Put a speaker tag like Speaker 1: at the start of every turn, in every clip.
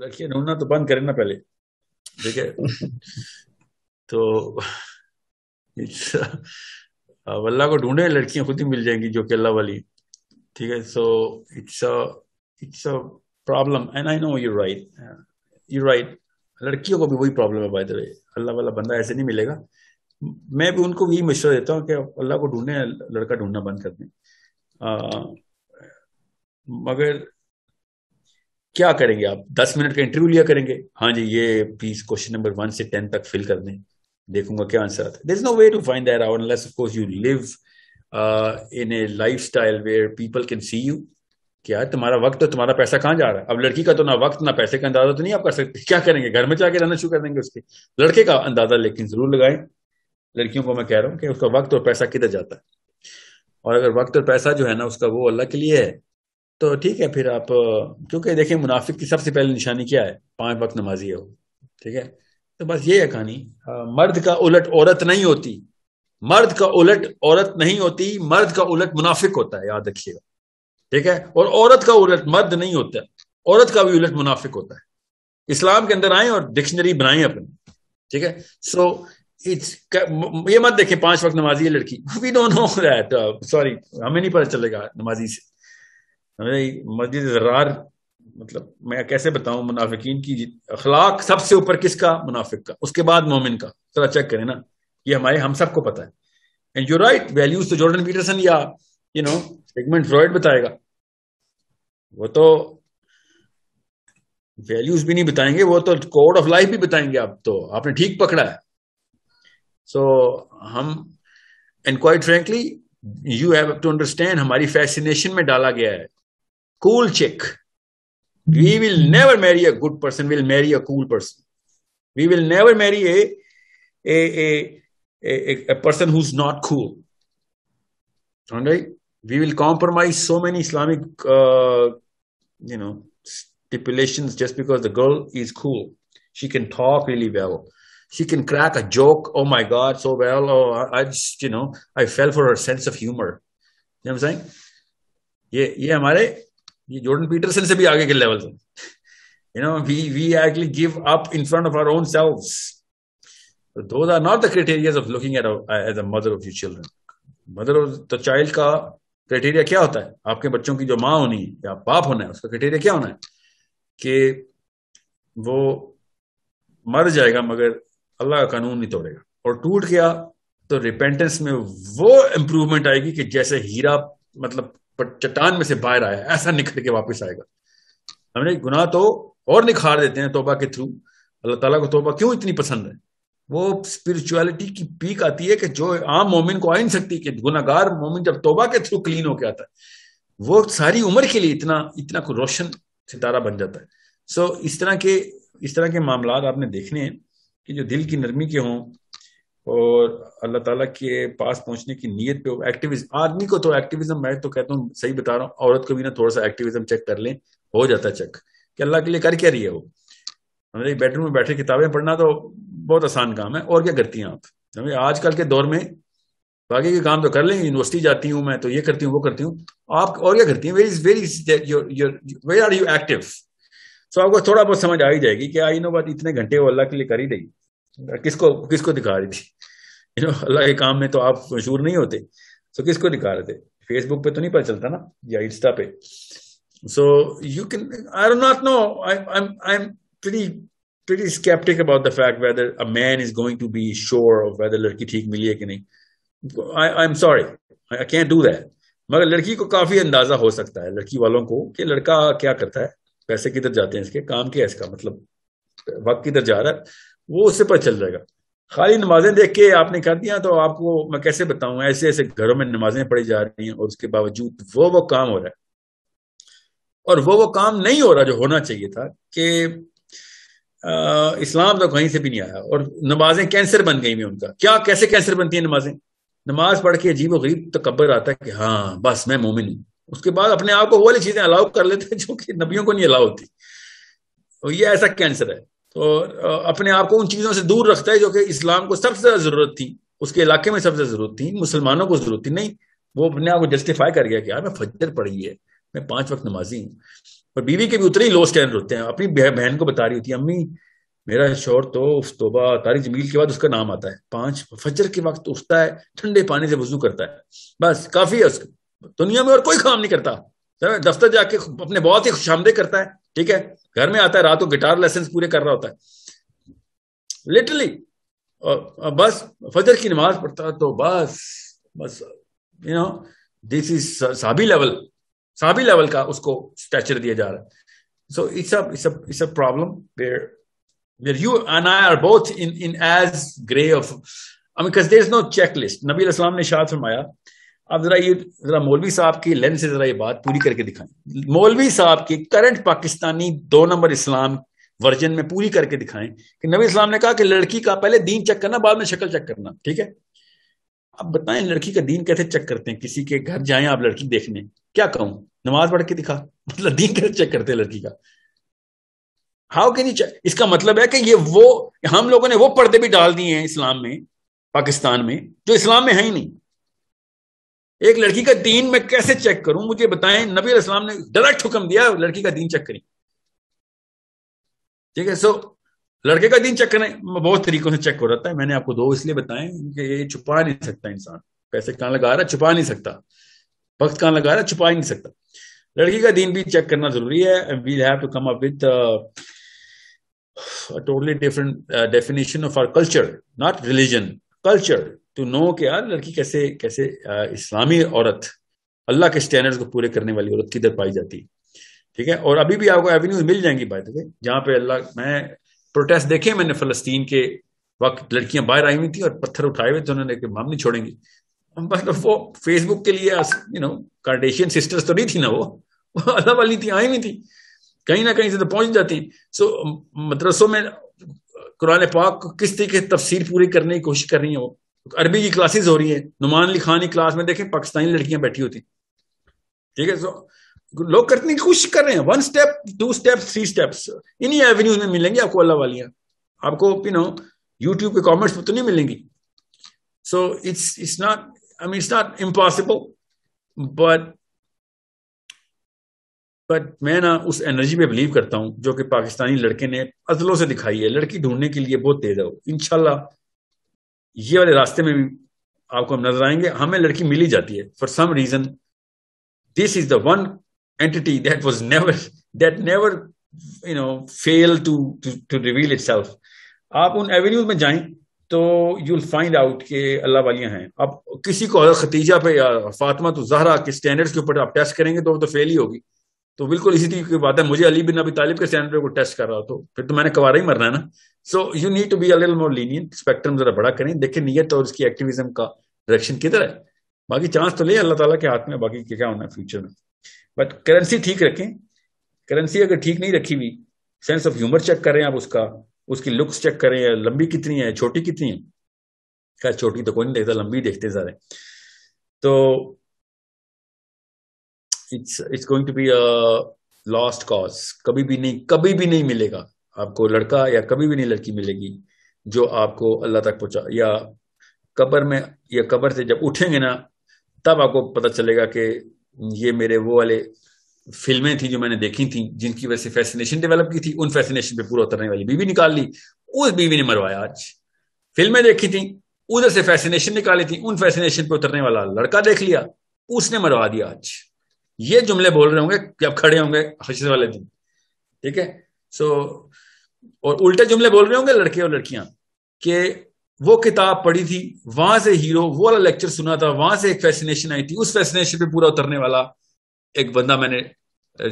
Speaker 1: लड़की नूना तो बंद करें ना पहले ठीक है तो अल्लाह को ढूंढे लड़कियां खुद ही मिल जाएंगी जो कि अल्लाह वाली ठीक है so it's a it's a problem and I know you right you right लड़कियों को भी वही प्रॉब्लम है बाय अल्लाह वाला बंदा ऐसे नहीं मिलेगा मैं भी उनको यही मशवरा देता हूँ कि अल्लाह को ढूंढने लड़का ढूंढना बंद कर दें मगर क्या करेंगे आप दस मिनट का इंटरव्यू लिया करेंगे हाँ जी ये प्लीज क्वेश्चन नंबर वन से टेन तक फिल कर दें देखूंगा क्या आंसर आता है there is no way to find that hour unless of course you live in a lifestyle where people can see you क्या तुम्हारा वक्त और तो, तुम्हारा पैसा कहाँ जा रहा है अब लड़की का तो ना वक्त ना पैसे का अंदाजा तो नहीं आप कर सकते क्या करेंगे घर में जाके रहना शुरू कर देंगे उसके लड़के का अंदाजा लेकिन जरूर लगाएं लड़कियों को मैं कह रहा हूँ कि उसका वक्त और पैसा किधर जाता है और अगर वक्त और पैसा जो है ना उसका वो अल्लाह के लिए है तो ठीक है फिर आप क्योंकि देखें मुनाफिक की सबसे पहली निशानी क्या है पांच वक्त नमाजी है वो ठीक है तो बस ये है कहानी हाँ, मर्द का उलट औरत नहीं होती मर्द का उलट औरत नहीं होती मर्द का उलट मुनाफिक होता है याद रखिएगा ठीक है और औरत का उलट मर्द नहीं होता औरत का भी उलट मुनाफिक होता है इस्लाम के अंदर आए और डिक्शनरी बनाए अपनी ठीक है सो इट्स ये मत देखें पांच वक्त नमाजी है लड़की we don't know that sorry हमें नहीं पता चलेगा नमाजी से मस्जिद जरार मतलब मैं कैसे बताऊं मुनाफिकीन की अखलाक सबसे ऊपर किसका मुनाफिक का उसके बाद मोमिन का थोड़ा चेक करें ना ये हमारे हम सबको पता है एंड यू राइट वैल्यूज तो जॉर्डन पीटरसन या यू नो सेगमेंट फ्रॉइड बताएगा वो तो वैल्यूज भी नहीं बताएंगे वो तो कोड ऑफ लाइफ भी बताएंगे आप तो आपने ठीक पकड़ा है सो so, हम and quite frankly you have to understand हमारी फैसिनेशन में डाला गया है cool chick. We will never marry a good person, we'll marry a cool person. We will never marry a, a, a, a, person who's not cool. All right? We will compromise so many Islamic, uh, you know, stipulations just because the girl is cool. She can talk really well. She can crack a joke. Oh my God, so well. Oh, I just, you know, I fell for her sense of humor. You know what I'm saying? Yeah, yeah, हमारे ये Jordan Peterson से भी आगे के level you know we we actually give up in front of own selves का criteria क्या होता है आपके बच्चों की जो माँ होनी है या बाप होना है उसका क्राइटेरिया क्या होना है कि वो मर जाएगा मगर अल्लाह का कानून नहीं तोड़ेगा और टूट गया तो रिपेंटेंस में वो इम्प्रूवमेंट आएगी कि जैसे हीरा मतलब पर चट्टान में से बाहर आया ऐसा निकल के वापस आएगा हमने गुनाह तो और निखार देते हैं तोबा के थ्रू अल्लाह ताला को तोबा क्यों इतनी पसंद है वो स्पिरिचुअलिटी की पीक आती है कि जो आम मोमिन को आ नहीं सकती कि गुनागार मोमिन जब तोबा के थ्रू क्लीन होके आता है वो सारी उम्र के लिए इतना इतना को रोशन सितारा बन जाता है सो so, इस तरह के इस तरह के मामला आपने देखने हैं कि जो दिल की नरमी के हों और अल्लाह ताला के पास पहुंचने की नीयत पे एक्टिविज्म आदमी को तो एक्टिविज्म मैं तो कहता हूँ सही बता रहा हूँ औरत को भी ना थोड़ा सा एक्टिविज्म चेक कर लें हो जाता चेक कि अल्लाह के लिए कर क्या रही है वो हमारे बेडरूम में बैठे किताबें पढ़ना तो बहुत आसान काम है और क्या करती हैं आप समझे आजकल के दौर में बाकी के काम तो कर लें यूनिवर्सिटी जाती हूँ मैं तो ये करती हूँ वो करती हूँ आप और क्या करती हैं very very where are you active so आपको थोड़ा बहुत समझ आ ही जाएगी कि आई नो बात इतने घंटे वो अल्लाह के लिए कर ही रही किसको किसको दिखा रही थी यू नो अल्लाह के काम में तो आप मशहूर नहीं होते सो तो so, किसको दिखा रहे थे फेसबुक पे तो नहीं पता चलता ना या इंस्टा पे so you can I not know I am pretty pretty sceptic about the fact whether a man is going to be sure of whether लड़की ठीक मिली है कि नहीं I am sorry I can do that मगर लड़की को काफी अंदाजा हो सकता है लड़की वालों को कि लड़का क्या करता है पैसे किधर जाते हैं इसके काम क्या है इसका मतलब वक्त किधर जा रहा है वो उससे पता चल जाएगा खाली नमाजें देख के आपने कर दिया तो आपको मैं कैसे बताऊं ऐसे ऐसे घरों में नमाजें पढ़ी जा रही हैं और उसके बावजूद वो वो काम हो रहा है और वो वो काम नहीं हो रहा जो होना चाहिए था कि इस्लाम तो कहीं से भी नहीं आया और नमाजें कैंसर बन गई हुई उनका क्या कैसे कैंसर बनती है नमाजें नमाज पढ़ के अजीब गरीब तकबर आता है कि हाँ बस मैं मोमिन हूं उसके बाद अपने आप को वो वाली चीजें अलाउ कर लेते हैं जो कि नबियों को नहीं अलाउ होती और तो ये ऐसा कैंसर है तो अपने आप को उन चीज़ों से दूर रखता है जो कि इस्लाम को सबसे ज़्यादा ज़रूरत थी उसके इलाके में सबसे ज़रूरत थी मुसलमानों को ज़रूरत थी नहीं वो अपने आप को जस्टिफाई कर गया कि यार मैं फजर पढ़ी है मैं पांच वक्त नमाजी हूँ और बीवी के भी उतने ही लो स्टैंड होते हैं अपनी बहन को बता रही होती है अम्मी मेरा शोर तो उफ्तोबा तारी जमील के बाद उसका नाम आता है पांच फजर के वक्त उठता है ठंडे पानी से वजू करता है बस काफी है उसको दुनिया में और कोई काम नहीं करता दफ्तर जाके अपने बहुत ही खुशामदे करता है ठीक है घर में आता है रात को गिटार लेसन पूरे कर रहा होता है लिटरली बस फजर की नमाज पढ़ता तो बस बस यू नो दिस इज साबी लेवल साबी लेवल का उसको स्टैचर दिया जा रहा है so it's it's it's a problem where where you and I are in in in as gray of I mean because there's no checklist. Nabi अब जरा ये जरा मौलवी साहब की लेंस से जरा ये बात पूरी करके दिखाएं मौलवी साहब की करंट पाकिस्तानी दो नंबर इस्लाम वर्जन में पूरी करके दिखाएं कि नबी इस्लाम ने कहा कि लड़की का पहले दीन चेक करना बाद में शक्ल चेक करना ठीक है अब बताएं लड़की का दीन कैसे चेक करते हैं किसी के घर जाए आप लड़की देखने क्या कहूं नमाज पढ़ के दिखा मतलब दीन कैसे चेक करते हैं लड़की का हाउ कैन यू इसका मतलब है कि ये वो हम लोगों ने वो पर्दे भी डाल दिए हैं इस्लाम में पाकिस्तान में जो इस्लाम में है ही नहीं एक लड़की का दीन मैं कैसे चेक करूं मुझे बताएं नबी इस्लाम ने डायरेक्ट हुक्म दिया लड़की का दीन चेक करें ठीक है सो लड़के का दीन चेक करें बहुत तरीकों से चेक हो जाता है मैंने आपको दो इसलिए बताए कि ये छुपा नहीं सकता इंसान पैसे कहां लगा रहा है छुपा नहीं सकता वक्त कहां लगा रहा है छुपा ही नहीं सकता लड़की का दिन भी चेक करना जरूरी है we have to come up with totally different definition of our culture not religion culture to know कि यार लड़की कैसे कैसे इस्लामी औरत अल्लाह के स्टैंडर्ड को पूरे करने वाली औरत किधर पाई जाती ठीक है और अभी भी आपको एवेन्यूज मिल जाएंगी बाय द वे जहाँ पे अल्लाह मैं प्रोटेस्ट देखे मैंने फलस्तीन के वक्त लड़कियां बाहर आई हुई थी और पत्थर उठाए हुए थे उन्होंने माम नहीं छोड़ेंगी मतलब वो फेसबुक के लिए यू नो कार्डेशियन सिस्टर्स तो नहीं थी ना वो अल्लाह वाली थी आई हुई थी कहीं ना कहीं से तो पहुंच जाती सो मदरसों में कुरान पाक को किस तरीके तफसीर पूरी करने की कोशिश कर रही है वो अरबी की क्लासेस हो रही है नुमान अली खान की क्लास में देखें पाकिस्तानी लड़कियां बैठी होती ठीक है सो लोग करने की कोशिश कर रहे हैं one step two step three steps इन्हीं एवेन्यूज में मिलेंगी आपको अल्लाह वालियां आपको यू नो यूट्यूब के कॉमेंट्स पर तो नहीं मिलेंगी so it's it's not I mean it's not impossible but but मैं ना उस एनर्जी पे बिलीव करता हूं जो कि पाकिस्तानी लड़के ने अजलों से दिखाई है लड़की ढूंढने के लिए बहुत तेज है वो इनशाला ये वाले रास्ते में भी आपको हम नजर आएंगे हमें लड़की मिली जाती है for some reason this is the one entity that was never that never you know fail to to reveal it आप उन एवेन्यूज में जाएं तो यू फाइंड आउट के अल्लाह वालियां हैं अब किसी को अगर खतीजा पे या फातमा तो जहरा के स्टैंडर्ड्स के ऊपर आप टेस्ट करेंगे तो वो तो फेल ही होगी तो बिल्कुल इसी तरीके की बात है मुझे अली बिन अभी तालिब के स्टैंडर्ड को टेस्ट कर रहा हो तो फिर तो मैंने कवारा ही मरना है ना so you need to be all more lenient spectrum जरा बड़ा करें देखे नियत और उसकी एक्टिविज्म का डायरेक्शन किधर है बाकी चांस तो ले अल्लाह ताला के हाथ में बाकी क्या होना है फ्यूचर में बट करेंसी ठीक रखें करेंसी अगर ठीक नहीं रखी हुई सेंस ऑफ ह्यूमर चेक करें आप उसका उसकी लुक्स चेक करें लंबी कितनी है छोटी कितनी है खैर छोटी तो कोई नहीं देखता लंबी देखते सारे तो it's it's going to be a lost cause कभी भी नहीं कभी भी नहीं मिलेगा आपको लड़का या कभी भी नहीं लड़की मिलेगी जो आपको अल्लाह तक पहुंचा या कब्र में या कब्र से जब उठेंगे ना तब आपको पता चलेगा कि ये मेरे वो वाले फिल्में थी जो मैंने देखी थी जिनकी वजह से फैसिनेशन डेवलप की थी उन फैसिनेशन पे पूरा उतरने वाली बीवी निकाल ली उस बीवी ने मरवाया आज फिल्में देखी थी उधर से फैसिनेशन निकाली थी उन फैसिनेशन पे उतरने वाला लड़का देख लिया उसने मरवा दिया आज ये जुमले बोल रहे होंगे जब खड़े होंगे हशर वाले दिन ठीक है सो so, और उल्टे जुमले बोल रहे होंगे लड़के और लड़कियां कि वो किताब पढ़ी थी वहां से हीरो वो वाला लेक्चर सुना था वहां से एक फैसिनेशन आई थी उस फैसिनेशन पे पूरा उतरने वाला एक बंदा मैंने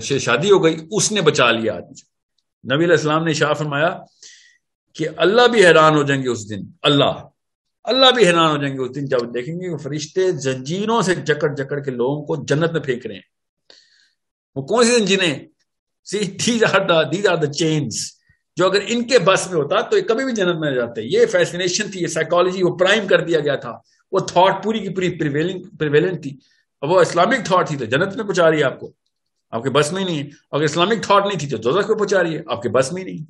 Speaker 1: से शादी हो गई उसने बचा लिया आदमी नबी इस्लाम ने शाह फरमाया कि अल्लाह भी हैरान हो जाएंगे उस दिन अल्लाह अल्लाह भी हैरान हो जाएंगे उस दिन जब देखेंगे फरिश्ते जंजीरों से जकड़ जकड़ के लोगों को जन्नत में फेंक रहे हैं वो कौन सी जंजीरें सी these are these are the chains जो अगर इनके बस में होता तो ये कभी भी जन्म में जाते ये फैसिनेशन थी ये साइकोलॉजी वो प्राइम कर दिया गया था वो थॉट पूरी की पूरी प्रिवेलिंग प्रिवेलेंट थी वो इस्लामिक थॉट थी तो जन्नत में पहुंचा रही है आपको आपके बस में ही नहीं है अगर इस्लामिक थॉट नहीं थी तो जोजक में पहुंचा रही है आपके बस में ही नहीं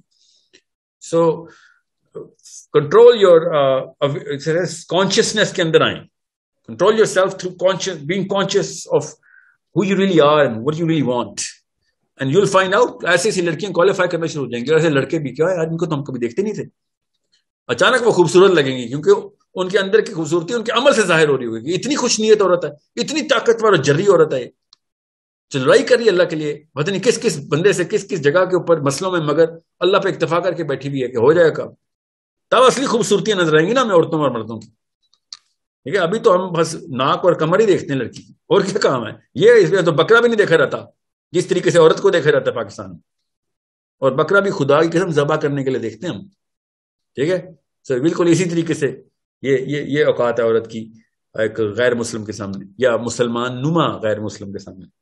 Speaker 1: सो कंट्रोल योर कॉन्शियसनेस के अंदर आए control your self through conscious being conscious of who you really are and what you really want and you'll find out ऐसे ऐसी लड़कियां क्वालिफाई करना शुरू हो जाएंगी ऐसे लड़के भी क्या यार इनको तो हम कभी देखते नहीं थे अचानक वो खूबसूरत लगेंगी क्योंकि उनके अंदर की खूबसूरती उनके अमल से जाहिर हो रही होगी इतनी खुश नीयत औरत है इतनी ताकतवर और जर्री औरत है जो लड़ाई कर रही है अल्लाह के लिए पता नहीं किस किस बंदे से किस किस जगह के ऊपर मसलों में मगर अल्लाह पे इतफा करके बैठी हुई है कि हो जाएगा कब तब असली खूबसूरतियां नजर आएंगी ना हमें औरतों और मर्दों की ठीक है अभी तो हम बस नाक और कमर ही देखते हैं लड़की की और क्या काम है ये इसमें तो बकरा भी नहीं देखा रहता जिस तरीके से औरत को देखा जाता है पाकिस्तान में और बकरा भी खुदा की कसम जबा करने के लिए देखते हैं हम ठीक है सर बिल्कुल इसी तरीके से ये ये ये औकात है औरत की एक गैर मुस्लिम के सामने या मुसलमान नुमा गैर मुस्लिम के सामने